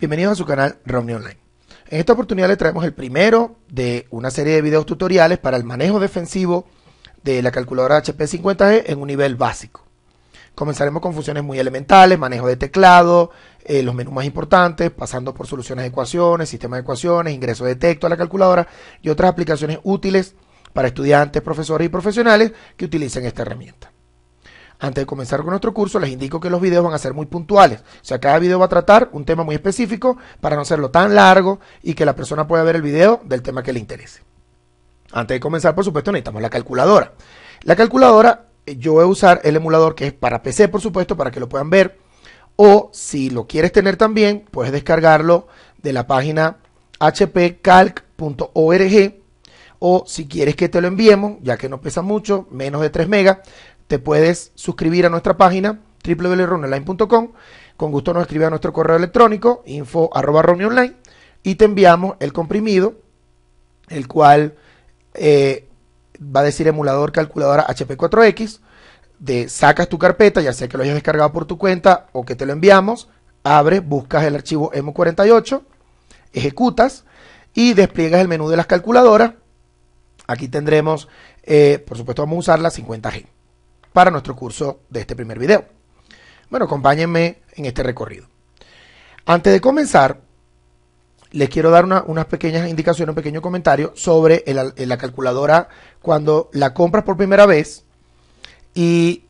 Bienvenidos a su canal Reunión Online. En esta oportunidad les traemos el primero de una serie de videos tutoriales para el manejo defensivo de la calculadora HP50G en un nivel básico. Comenzaremos con funciones muy elementales, manejo de teclado, eh, los menús más importantes, pasando por soluciones de ecuaciones, sistemas de ecuaciones, ingreso de texto a la calculadora y otras aplicaciones útiles para estudiantes, profesores y profesionales que utilicen esta herramienta. Antes de comenzar con nuestro curso, les indico que los videos van a ser muy puntuales. O sea, cada video va a tratar un tema muy específico para no hacerlo tan largo y que la persona pueda ver el video del tema que le interese. Antes de comenzar, por supuesto, necesitamos la calculadora. La calculadora, eh, yo voy a usar el emulador que es para PC, por supuesto, para que lo puedan ver. O si lo quieres tener también, puedes descargarlo de la página hpcalc.org. O si quieres que te lo enviemos, ya que no pesa mucho, menos de 3 megas, te puedes suscribir a nuestra página www.ronline.com. Con gusto nos escribe a nuestro correo electrónico info y te enviamos el comprimido, el cual eh, va a decir emulador calculadora HP4X. De, sacas tu carpeta, ya sea que lo hayas descargado por tu cuenta o que te lo enviamos, abres, buscas el archivo EMU48, ejecutas y despliegas el menú de las calculadoras. Aquí tendremos, eh, por supuesto, vamos a usar la 50G para nuestro curso de este primer video. Bueno, acompáñenme en este recorrido. Antes de comenzar, les quiero dar unas pequeñas indicaciones, un pequeño comentario sobre la calculadora cuando la compras por primera vez y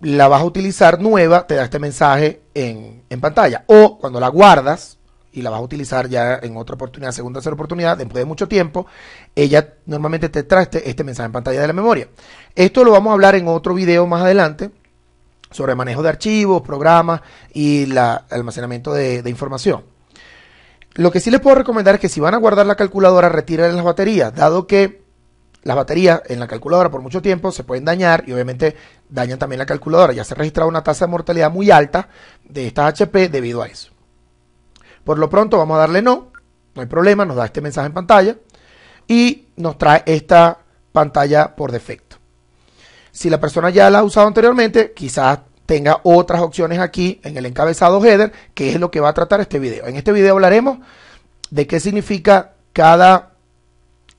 la vas a utilizar nueva, te da este mensaje en pantalla. O cuando la guardas y la vas a utilizar ya en otra oportunidad, segunda, tercera oportunidad, después de mucho tiempo, ella normalmente te trae este, mensaje en pantalla de la memoria. Esto lo vamos a hablar en otro video más adelante sobre manejo de archivos, programas y almacenamiento de, de información. Lo que sí les puedo recomendar es que si van a guardar la calculadora, retiren las baterías, dado que las baterías en la calculadora por mucho tiempo se pueden dañar y obviamente dañan también la calculadora. Ya se ha registrado una tasa de mortalidad muy alta de estas HP debido a eso. Por lo pronto vamos a darle no, no hay problema, nos da este mensaje en pantalla y nos trae esta pantalla por defecto. Si la persona ya la ha usado anteriormente, quizás tenga otras opciones aquí en el encabezado header, que es lo que va a tratar este video. En este video hablaremos de qué significa cada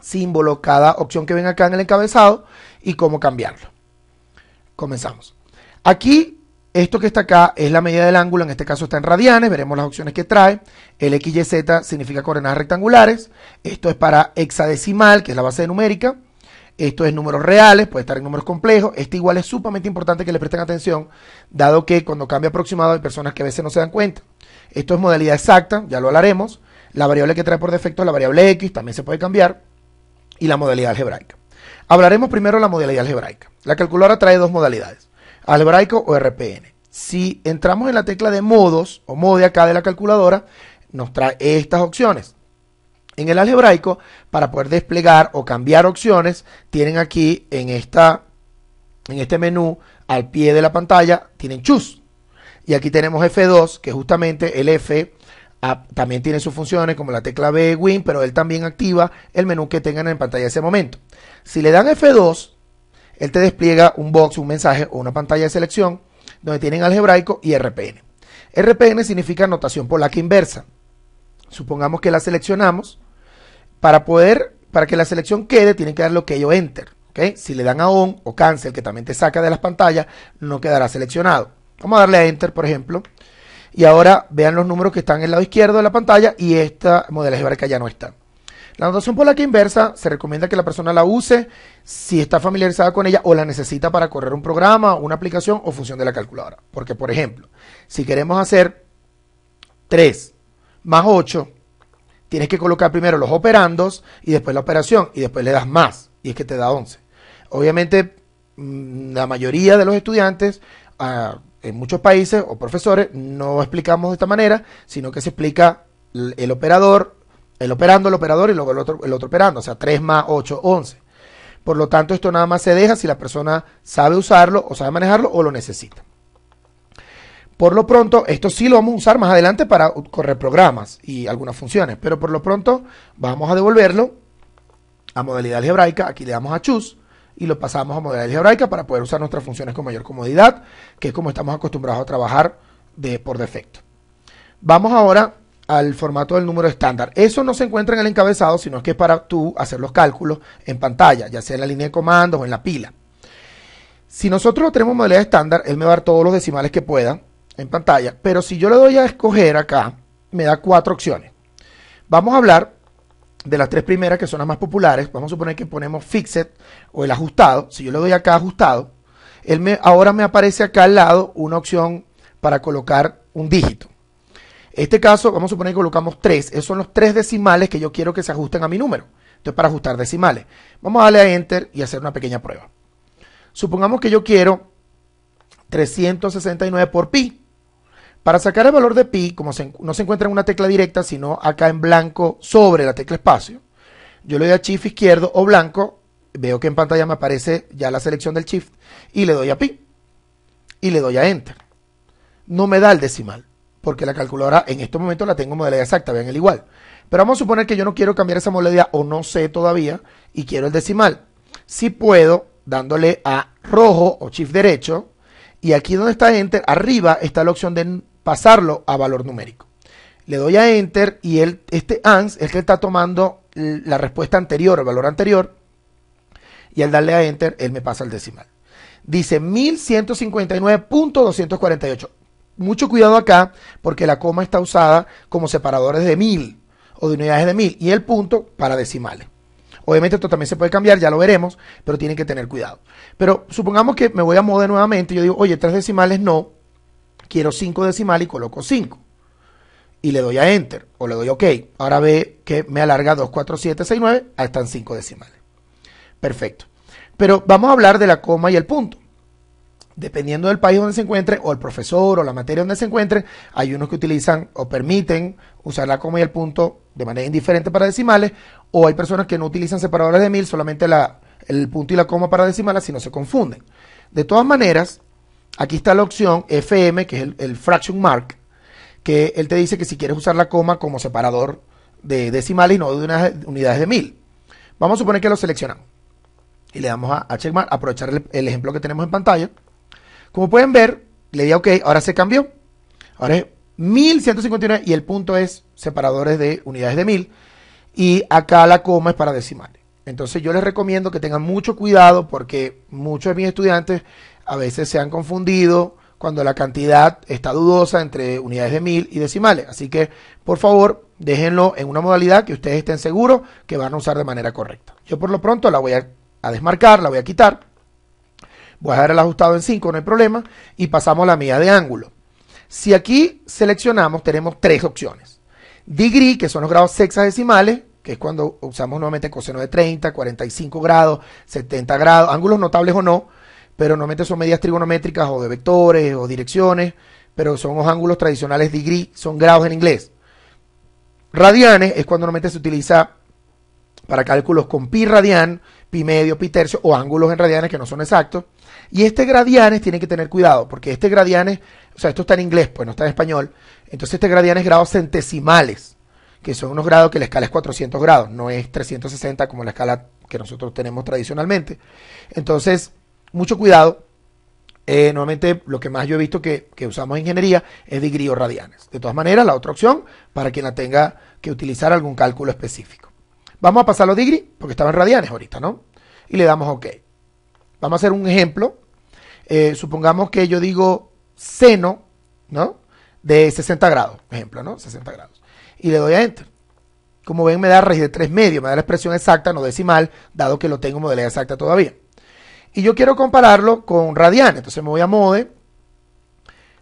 símbolo, cada opción que ven acá en el encabezado y cómo cambiarlo. Comenzamos. Aquí esto que está acá es la medida del ángulo, en este caso está en radianes, veremos las opciones que trae. El XYZ significa coordenadas rectangulares, esto es para hexadecimal, que es la base de numérica. Esto es números reales, puede estar en números complejos. Este igual es sumamente importante que le presten atención, dado que cuando cambia aproximado hay personas que a veces no se dan cuenta. Esto es modalidad exacta, ya lo hablaremos. La variable que trae por defecto es la variable x, también se puede cambiar. Y la modalidad algebraica. Hablaremos primero de la modalidad algebraica. La calculadora trae dos modalidades algebraico o RPN. Si entramos en la tecla de modos o modo de acá de la calculadora, nos trae estas opciones. En el algebraico, para poder desplegar o cambiar opciones, tienen aquí en, esta, en este menú al pie de la pantalla, tienen choose. Y aquí tenemos F2, que justamente el F ah, también tiene sus funciones, como la tecla B, Win, pero él también activa el menú que tengan en pantalla ese momento. Si le dan F2, él te despliega un box, un mensaje o una pantalla de selección donde tienen algebraico y RPN. RPN significa notación polaca inversa. Supongamos que la seleccionamos. Para poder, para que la selección quede, tienen que dar lo que o Enter. Si le dan a ON o Cancel, que también te saca de las pantallas, no quedará seleccionado. Vamos a darle a Enter, por ejemplo. Y ahora vean los números que están en el lado izquierdo de la pantalla y esta modelo algebraica ya no está. La notación polaca inversa se recomienda que la persona la use si está familiarizada con ella o la necesita para correr un programa, una aplicación o función de la calculadora. Porque, por ejemplo, si queremos hacer 3 más 8, tienes que colocar primero los operandos y después la operación y después le das más y es que te da 11. Obviamente, mm, la mayoría de los estudiantes ah, en muchos países o profesores no explicamos de esta manera, sino que se explica el operador, el operando, el operador y luego el otro, el otro operando. O sea, 3 más 8, 11. Por lo tanto, esto nada más se deja si la persona sabe usarlo o sabe manejarlo o lo necesita. Por lo pronto, esto sí lo vamos a usar más adelante para correr programas y algunas funciones, pero por lo pronto vamos a devolverlo a modalidad algebraica, aquí le damos a choose y lo pasamos a modalidad algebraica para poder usar nuestras funciones con mayor comodidad, que es como estamos acostumbrados a trabajar de, por defecto. Vamos ahora al formato del número estándar. Eso no se encuentra en el encabezado, sino que es para tú hacer los cálculos en pantalla, ya sea en la línea de comandos o en la pila. Si nosotros lo tenemos en modalidad estándar, él me va a dar todos los decimales que pueda en pantalla, pero si yo le doy a escoger acá, me da cuatro opciones. Vamos a hablar de las tres primeras que son las más populares. Vamos a suponer que ponemos fixed o el ajustado. Si yo le doy acá ajustado, él me, ahora me aparece acá al lado una opción para colocar un dígito. Este caso, vamos a suponer que colocamos 3. Esos son los tres decimales que yo quiero que se ajusten a mi número. Entonces, para ajustar decimales, vamos a darle a Enter y hacer una pequeña prueba. Supongamos que yo quiero 369 por pi. Para sacar el valor de pi, como no se encuentra en una tecla directa, sino acá en blanco sobre la tecla espacio, yo le doy a Shift izquierdo o blanco, veo que en pantalla me aparece ya la selección del Shift, y le doy a pi. Y le doy a Enter. No me da el decimal porque la calculadora en este momentos la tengo en modalidad exacta, vean el igual. Pero vamos a suponer que yo no quiero cambiar esa modalidad o no sé todavía y quiero el decimal. Si puedo, dándole a rojo o shift derecho y aquí donde está enter, arriba está la opción de pasarlo a valor numérico. Le doy a enter y él, este ans es que está tomando la respuesta anterior, el valor anterior y al darle a enter, él me pasa el decimal. Dice 1159.248 mucho cuidado acá, porque la coma está usada como separadores de mil o de unidades de mil y el punto para decimales. Obviamente esto también se puede cambiar, ya lo veremos, pero tienen que tener cuidado. Pero supongamos que me voy a moda nuevamente, yo digo, oye, tres decimales no, quiero cinco decimales y coloco cinco. Y le doy a Enter o le doy OK. Ahora ve que me alarga 2, 4, 7, 6, 9, ahí están cinco decimales. Perfecto. Pero vamos a hablar de la coma y el punto dependiendo del país donde se encuentre, o el profesor, o la materia donde se encuentre, hay unos que utilizan o permiten usar la coma y el punto de manera indiferente para decimales, o hay personas que no utilizan separadores de mil, solamente la, el punto y la coma para decimales, si no se confunden. De todas maneras, aquí está la opción FM, que es el, fraction mark, que él te dice que si quieres usar la coma como separador de decimales y no de unas unidades de mil. Vamos a suponer que lo seleccionamos y le damos a, checkmark, aprovechar el ejemplo que tenemos en pantalla. Como pueden ver, le di a OK, ahora se cambió. Ahora es 1159 y el punto es separadores de unidades de 1000. Y acá la coma es para decimales. Entonces yo les recomiendo que tengan mucho cuidado porque muchos de mis estudiantes a veces se han confundido cuando la cantidad está dudosa entre unidades de 1000 y decimales. Así que, por favor, déjenlo en una modalidad que ustedes estén seguros que van a usar de manera correcta. Yo por lo pronto la voy a desmarcar, la voy a quitar voy a dejar el ajustado en 5, no hay problema, y pasamos a la medida de ángulo. Si aquí seleccionamos, tenemos tres opciones. Degree, que son los grados sexadecimales, que es cuando usamos nuevamente coseno de 30, 45 grados, 70 grados, ángulos notables o no, pero normalmente son medidas trigonométricas o de vectores o direcciones, pero son los ángulos tradicionales de degree, son grados en inglés. Radianes es cuando normalmente se utiliza para cálculos con pi radian, pi medio, pi tercio o ángulos en radianes que no son exactos. Y este Gradianes tiene que tener cuidado, porque este Gradianes, o sea, esto está en inglés, pues no está en español. Entonces este Gradianes es grados centesimales, que son unos grados que la escala es 400 grados, no es 360 como la escala que nosotros tenemos tradicionalmente. Entonces, mucho cuidado. Eh, nuevamente, lo que más yo he visto que, usamos en ingeniería es degree o radianes. De todas maneras, la otra opción para quien la tenga que utilizar algún cálculo específico. Vamos a pasar los degree porque estaba en radianes ahorita, ¿no? Y le damos OK. Vamos a hacer un ejemplo. Eh, supongamos que yo digo seno, ¿no? De 60 grados, ejemplo, ¿no? 60 grados. Y le doy a enter. Como ven, me da raíz de 3 medios, me da la expresión exacta, no decimal, dado que lo tengo modalidad exacta todavía. Y yo quiero compararlo con radianes. Entonces me voy a mode,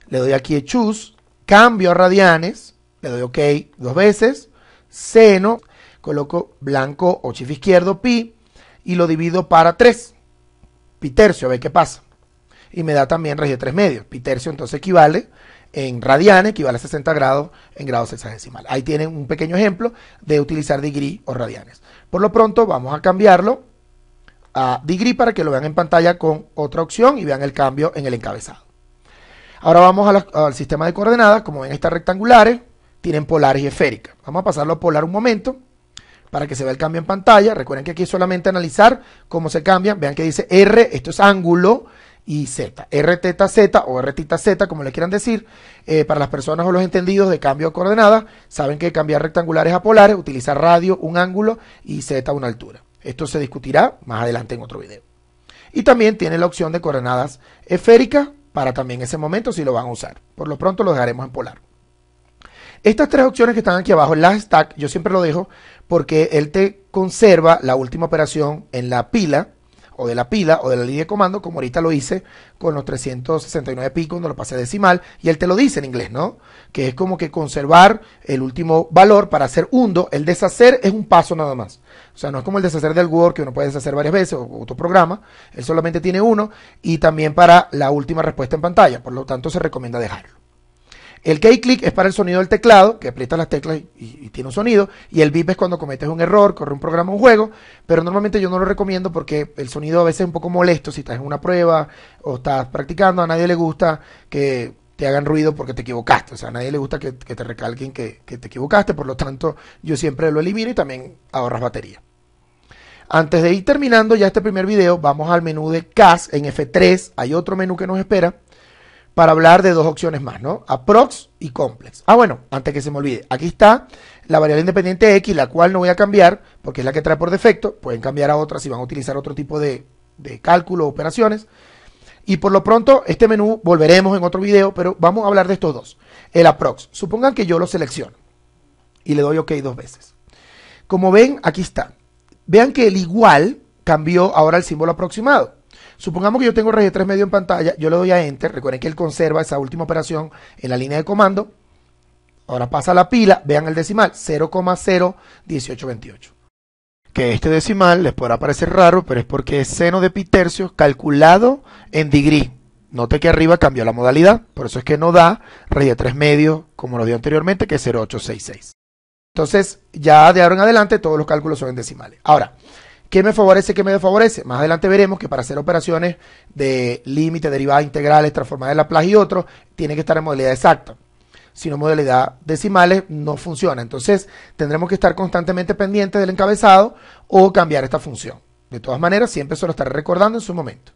le doy aquí a choose, cambio a radianes, le doy OK dos veces, seno, coloco blanco o shift izquierdo pi y lo divido para 3. Pitercio, a ver qué pasa. Y me da también radio 3 medios. tercio entonces equivale en radianes, equivale a 60 grados en grados sexagesimal. Ahí tienen un pequeño ejemplo de utilizar degree o radianes. Por lo pronto vamos a cambiarlo a degree para que lo vean en pantalla con otra opción y vean el cambio en el encabezado. Ahora vamos al sistema de coordenadas. Como ven, estas rectangulares tienen polares y esféricas. Vamos a pasarlo a polar un momento para que se vea el cambio en pantalla. Recuerden que aquí solamente analizar cómo se cambia. Vean que dice R, esto es ángulo, y Z. R teta Z o R Z, como le quieran decir, eh, para las personas o los entendidos de cambio de coordenadas, saben que cambiar rectangulares a polares, utilizar radio, un ángulo y Z una altura. Esto se discutirá más adelante en otro video. Y también tiene la opción de coordenadas esféricas para también ese momento si lo van a usar. Por lo pronto lo dejaremos en polar. Estas tres opciones que están aquí abajo, las stack, yo siempre lo dejo porque él te conserva la última operación en la pila o de la pila o de la línea de comando, como ahorita lo hice con los 369 pico, cuando lo pasé a decimal, y él te lo dice en inglés, ¿no? Que es como que conservar el último valor para hacer undo, el deshacer es un paso nada más. O sea, no es como el deshacer del Word que uno puede deshacer varias veces o otro programa, él solamente tiene uno y también para la última respuesta en pantalla, por lo tanto se recomienda dejarlo. El key-click es para el sonido del teclado, que aprieta las teclas y, tiene un sonido. Y el VIP es cuando cometes un error, corre un programa, o un juego. Pero normalmente yo no lo recomiendo porque el sonido a veces es un poco molesto. Si estás en una prueba o estás practicando, a nadie le gusta que te hagan ruido porque te equivocaste. O sea, a nadie le gusta que, te recalquen que, que te equivocaste. Por lo tanto, yo siempre lo elimino y también ahorras batería. Antes de ir terminando ya este primer video, vamos al menú de CAS en F3. Hay otro menú que nos espera para hablar de dos opciones más, ¿no? Aprox y complex. Ah, bueno, antes que se me olvide, aquí está la variable independiente x, la cual no voy a cambiar porque es la que trae por defecto. Pueden cambiar a otra si van a utilizar otro tipo de, cálculo operaciones. Y por lo pronto, este menú volveremos en otro video, pero vamos a hablar de estos dos. El aprox. Supongan que yo lo selecciono y le doy OK dos veces. Como ven, aquí está. Vean que el igual cambió ahora el símbolo aproximado. Supongamos que yo tengo de 3 medio en pantalla, yo le doy a Enter, recuerden que él conserva esa última operación en la línea de comando. Ahora pasa la pila, vean el decimal, 0,01828. Que este decimal les podrá parecer raro, pero es porque es seno de pi tercios calculado en degree. Note que arriba cambió la modalidad, por eso es que no da rey de 3 medios como lo dio anteriormente, que es 0,866. Entonces, ya de ahora en adelante todos los cálculos son en decimales. Ahora, ¿Qué me favorece? ¿Qué me desfavorece? Más adelante veremos que para hacer operaciones de límite, derivadas integrales, transformadas la Laplace y otros, tiene que estar en modalidad exacta. Si no, modalidad decimales no funciona. Entonces, tendremos que estar constantemente pendientes del encabezado o cambiar esta función. De todas maneras, siempre se lo estaré recordando en su momento.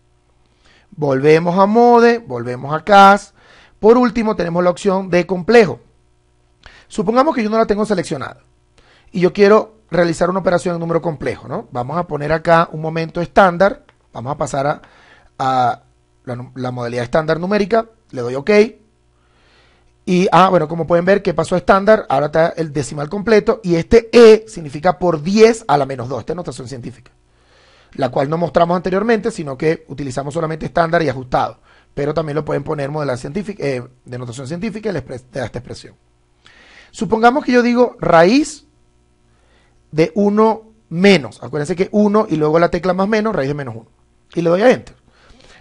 Volvemos a mode, volvemos a cas. Por último, tenemos la opción de complejo. Supongamos que yo no la tengo seleccionada y yo quiero realizar una operación en número complejo, ¿no? Vamos a poner acá un momento estándar, vamos a pasar a, la, modalidad estándar numérica, le doy OK. Y, ah, bueno, como pueden ver, que pasó estándar, ahora está el decimal completo, y este E significa por 10 a la menos 2, esta es notación científica, la cual no mostramos anteriormente, sino que utilizamos solamente estándar y ajustado, pero también lo pueden poner modalidad eh, científica, de notación científica de esta expresión. Supongamos que yo digo raíz de 1 menos. Acuérdense que 1 y luego la tecla más menos, raíz de menos 1. Y le doy a Enter.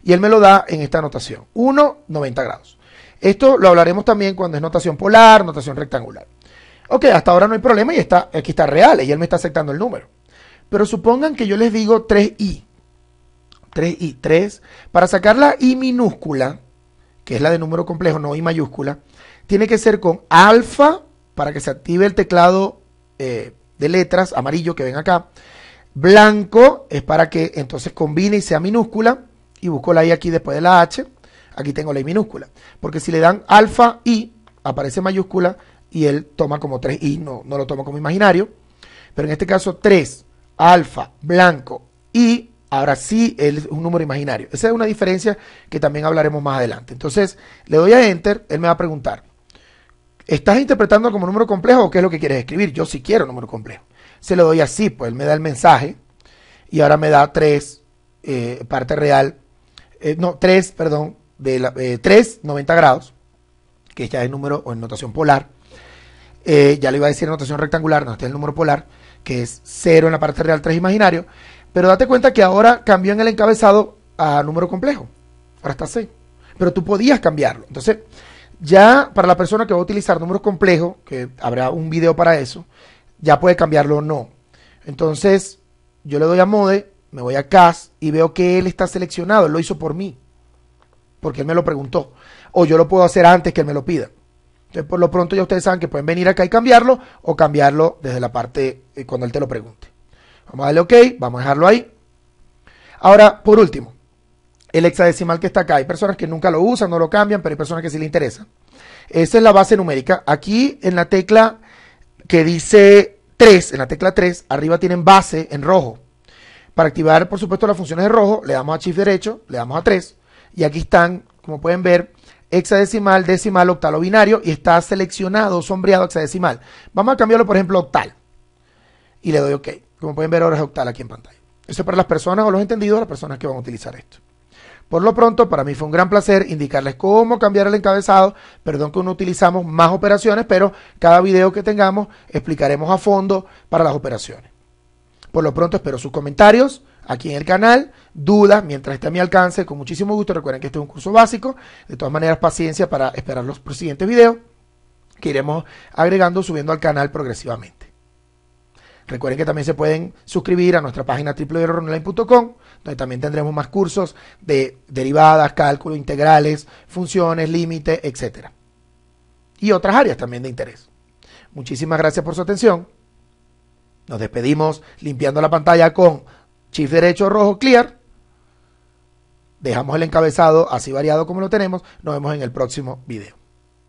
Y él me lo da en esta notación. 1, 90 grados. Esto lo hablaremos también cuando es notación polar, notación rectangular. Ok, hasta ahora no hay problema y está, aquí está real y él me está aceptando el número. Pero supongan que yo les digo 3i. 3i, 3. Para sacar la i minúscula, que es la de número complejo, no i mayúscula, tiene que ser con alfa para que se active el teclado eh, de letras, amarillo que ven acá. Blanco es para que entonces combine y sea minúscula. Y busco la I aquí después de la H. Aquí tengo la I minúscula. Porque si le dan alfa I, aparece mayúscula y él toma como 3I, no, no lo toma como imaginario. Pero en este caso 3, alfa, blanco, I, ahora sí es un número imaginario. Esa es una diferencia que también hablaremos más adelante. Entonces le doy a Enter, él me va a preguntar, ¿Estás interpretando como número complejo o qué es lo que quieres escribir? Yo sí quiero número complejo. Se lo doy así, pues él me da el mensaje y ahora me da tres, eh, parte real, eh, no, 3, perdón, de 90 eh, grados, que ya es número o en notación polar. ya le iba a decir en notación rectangular, no, está es el número polar, que es cero en la parte real, 3 imaginario. Pero date cuenta que ahora cambió en el encabezado a número complejo. Ahora está C. Pero tú podías cambiarlo. Entonces, ya para la persona que va a utilizar números complejos, que habrá un video para eso, ya puede cambiarlo o no. Entonces, yo le doy a Mode, me voy a CAS y veo que él está seleccionado, lo hizo por mí, porque él me lo preguntó. O yo lo puedo hacer antes que él me lo pida. Entonces, por lo pronto ya ustedes saben que pueden venir acá y cambiarlo o cambiarlo desde la parte eh, cuando él te lo pregunte. Vamos a darle OK, vamos a dejarlo ahí. Ahora, por último, el hexadecimal que está acá. Hay personas que nunca lo usan, no lo cambian, pero hay personas que sí le interesan. Esa es la base numérica. Aquí en la tecla que dice 3, en la tecla 3, arriba tienen base en rojo. Para activar, por supuesto, las funciones de rojo, le damos a Shift derecho, le damos a 3. Y aquí están, como pueden ver, hexadecimal, decimal, octal o binario. Y está seleccionado, sombreado, hexadecimal. Vamos a cambiarlo, por ejemplo, octal. Y le doy OK. Como pueden ver, ahora es octal aquí en pantalla. Eso es para las personas o los entendidos, las personas que van a utilizar esto. Por lo pronto, para mí fue un gran placer indicarles cómo cambiar el encabezado. Perdón que no utilizamos más operaciones, pero cada video que tengamos explicaremos a fondo para las operaciones. Por lo pronto, espero sus comentarios aquí en el canal, dudas mientras esté a mi alcance, con muchísimo gusto. Recuerden que este es un curso básico. De todas maneras, paciencia para esperar los siguientes videos que iremos agregando, subiendo al canal progresivamente. Recuerden que también se pueden suscribir a nuestra página www.online.com, donde también tendremos más cursos de derivadas, cálculo, integrales, funciones, límites, etc. Y otras áreas también de interés. Muchísimas gracias por su atención. Nos despedimos limpiando la pantalla con Shift derecho rojo clear. Dejamos el encabezado así variado como lo tenemos. Nos vemos en el próximo video.